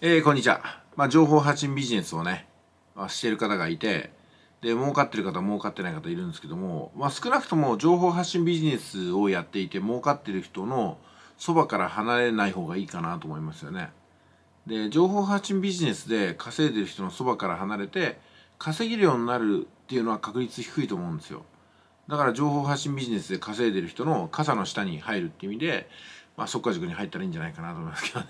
えー、こんにちは。まあ、情報発信ビジネスをね、まあ、してる方がいて、で、儲かってる方、儲かってない方いるんですけども、まあ、少なくとも情報発信ビジネスをやっていて、儲かってる人のそばから離れない方がいいかなと思いますよね。で、情報発信ビジネスで稼いでる人のそばから離れて、稼げるようになるっていうのは確率低いと思うんですよ。だから情報発信ビジネスで稼いでる人の傘の下に入るっていう意味で、まあ、速化塾に入ったらいいんじゃないかなと思いますけどね。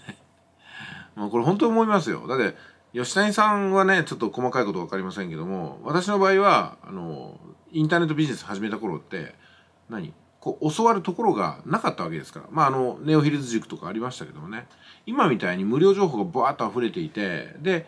まあ、これ本当思いますよだって吉谷さんはねちょっと細かいこと分かりませんけども私の場合はあのインターネットビジネス始めた頃って何こう教わるところがなかったわけですからまああのネオヒルズ塾とかありましたけどもね今みたいに無料情報がバーッと溢れていてで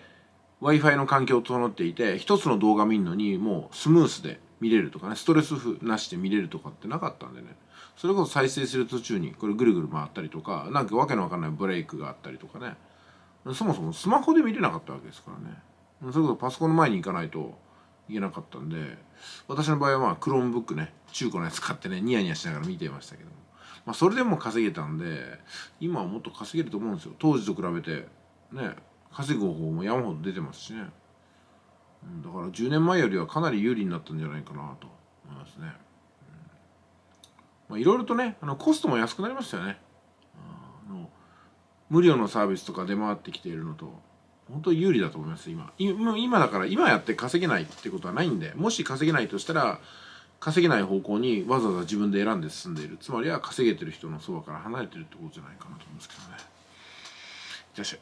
w i f i の環境を整っていて一つの動画見るのにもうスムースで見れるとかねストレスなしで見れるとかってなかったんでねそれこそ再生する途中にこれぐるぐる回ったりとかなんかわけのわかんないブレイクがあったりとかねそもそもスマホで見れなかったわけですからねそれこそパソコンの前に行かないといけなかったんで私の場合はまあクローンブックね中古のやつ買ってねニヤニヤしながら見てましたけども、まあ、それでも稼げたんで今はもっと稼げると思うんですよ当時と比べてね稼ぐ方法も山ほど出てますしねだから10年前よりはかなり有利になったんじゃないかなと思いますね。いろいろとね、あのコストも安くなりましたよね。無料のサービスとか出回ってきているのと本当有利だと思います今今だから今やって稼げないってことはないんでもし稼げないとしたら稼げない方向にわざわざ自分で選んで進んでいるつまりは稼げてる人のそばから離れてるってことじゃないかなと思うんですけどねいらっしゃい